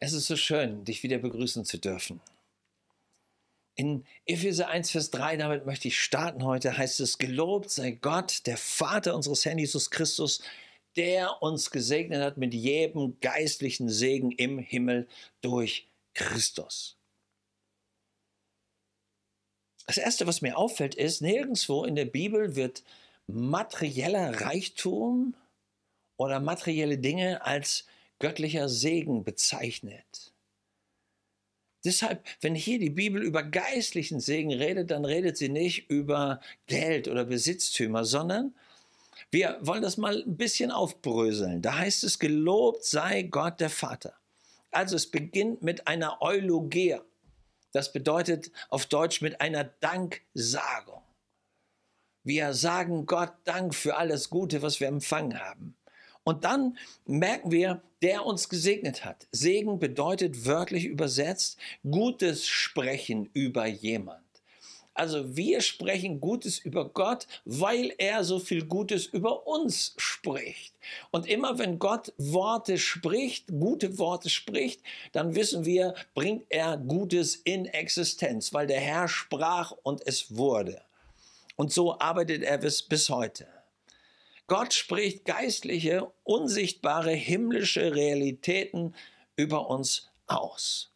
Es ist so schön, dich wieder begrüßen zu dürfen. In Epheser 1, Vers 3, damit möchte ich starten heute, heißt es, gelobt sei Gott, der Vater unseres Herrn Jesus Christus, der uns gesegnet hat mit jedem geistlichen Segen im Himmel durch Christus. Das Erste, was mir auffällt, ist, nirgendwo in der Bibel wird materieller Reichtum oder materielle Dinge als göttlicher Segen bezeichnet. Deshalb, wenn hier die Bibel über geistlichen Segen redet, dann redet sie nicht über Geld oder Besitztümer, sondern wir wollen das mal ein bisschen aufbröseln. Da heißt es, gelobt sei Gott der Vater. Also es beginnt mit einer Eulogia. Das bedeutet auf Deutsch mit einer Danksagung. Wir sagen Gott Dank für alles Gute, was wir empfangen haben. Und dann merken wir, der uns gesegnet hat. Segen bedeutet wörtlich übersetzt gutes Sprechen über jemand. Also wir sprechen Gutes über Gott, weil er so viel Gutes über uns spricht. Und immer wenn Gott Worte spricht, gute Worte spricht, dann wissen wir, bringt er Gutes in Existenz, weil der Herr sprach und es wurde. Und so arbeitet er bis, bis heute. Gott spricht geistliche, unsichtbare, himmlische Realitäten über uns aus.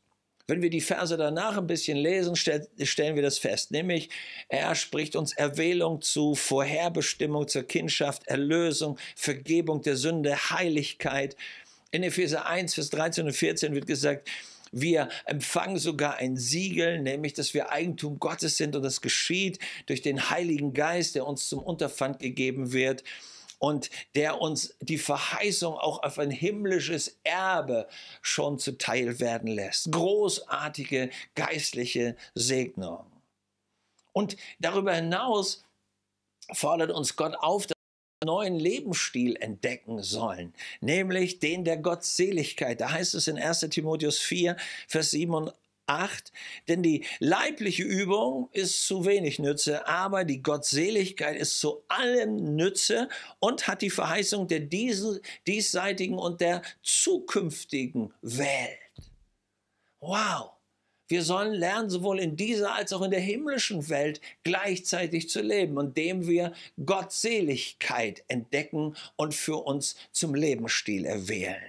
Wenn wir die Verse danach ein bisschen lesen, stellen wir das fest. Nämlich, er spricht uns Erwählung zu, Vorherbestimmung zur Kindschaft, Erlösung, Vergebung der Sünde, Heiligkeit. In Epheser 1, Vers 13 und 14 wird gesagt, wir empfangen sogar ein Siegel, nämlich dass wir Eigentum Gottes sind und das geschieht durch den Heiligen Geist, der uns zum Unterpfand gegeben wird und der uns die Verheißung auch auf ein himmlisches Erbe schon zuteil werden lässt. Großartige geistliche Segnung. Und darüber hinaus fordert uns Gott auf, dass wir einen neuen Lebensstil entdecken sollen, nämlich den der Gottseligkeit. Da heißt es in 1 Timotheus 4, Vers 7 und 8, denn die leibliche Übung ist zu wenig Nütze, aber die Gottseligkeit ist zu allem Nütze und hat die Verheißung der diesseitigen und der zukünftigen Welt. Wow! Wir sollen lernen, sowohl in dieser als auch in der himmlischen Welt gleichzeitig zu leben, indem wir Gottseligkeit entdecken und für uns zum Lebensstil erwählen.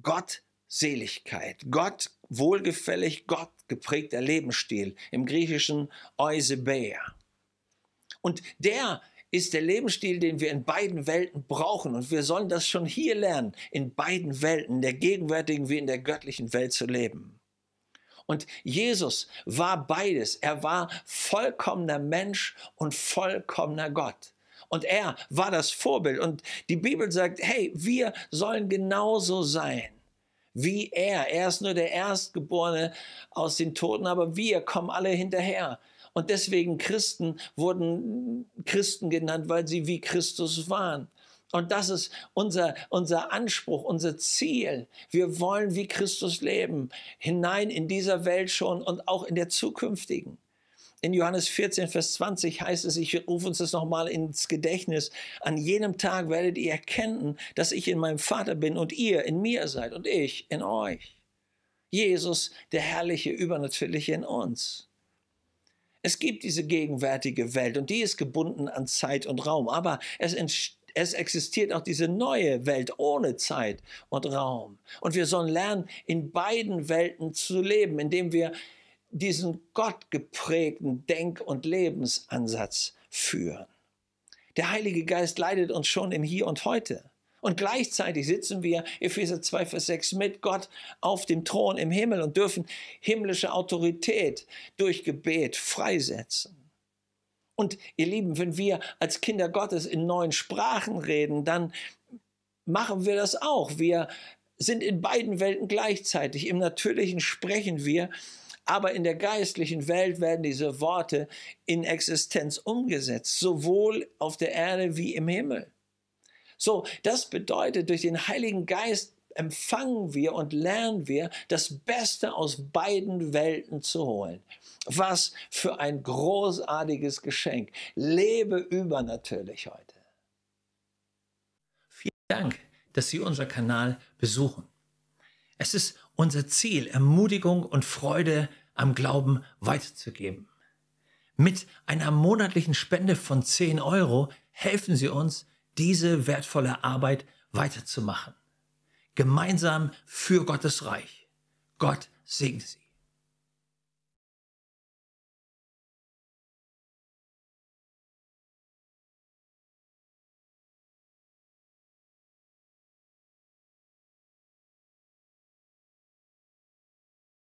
Gott Seligkeit, Gott wohlgefällig, Gott geprägter Lebensstil, im Griechischen Eusebeia. Und der ist der Lebensstil, den wir in beiden Welten brauchen. Und wir sollen das schon hier lernen, in beiden Welten, in der gegenwärtigen wie in der göttlichen Welt zu leben. Und Jesus war beides. Er war vollkommener Mensch und vollkommener Gott. Und er war das Vorbild. Und die Bibel sagt, hey, wir sollen genauso sein. Wie er. Er ist nur der Erstgeborene aus den Toten, aber wir kommen alle hinterher. Und deswegen Christen wurden Christen genannt, weil sie wie Christus waren. Und das ist unser, unser Anspruch, unser Ziel. Wir wollen wie Christus leben, hinein in dieser Welt schon und auch in der zukünftigen. In Johannes 14, Vers 20 heißt es, ich rufe uns das nochmal ins Gedächtnis, an jenem Tag werdet ihr erkennen, dass ich in meinem Vater bin und ihr in mir seid und ich in euch. Jesus, der herrliche, übernatürliche in uns. Es gibt diese gegenwärtige Welt und die ist gebunden an Zeit und Raum, aber es es existiert auch diese neue Welt ohne Zeit und Raum. Und wir sollen lernen, in beiden Welten zu leben, indem wir diesen gottgeprägten Denk- und Lebensansatz führen. Der Heilige Geist leidet uns schon im Hier und Heute. Und gleichzeitig sitzen wir, Epheser 2, Vers 6, mit Gott auf dem Thron im Himmel und dürfen himmlische Autorität durch Gebet freisetzen. Und ihr Lieben, wenn wir als Kinder Gottes in neuen Sprachen reden, dann machen wir das auch. Wir sind in beiden Welten gleichzeitig. Im Natürlichen sprechen wir aber in der geistlichen Welt werden diese Worte in Existenz umgesetzt, sowohl auf der Erde wie im Himmel. So, das bedeutet, durch den Heiligen Geist empfangen wir und lernen wir, das Beste aus beiden Welten zu holen. Was für ein großartiges Geschenk. Lebe übernatürlich heute. Vielen Dank, dass Sie unseren Kanal besuchen. Es ist unser Ziel, Ermutigung und Freude am Glauben weiterzugeben. Mit einer monatlichen Spende von 10 Euro helfen Sie uns, diese wertvolle Arbeit weiterzumachen. Gemeinsam für Gottes Reich. Gott segne Sie.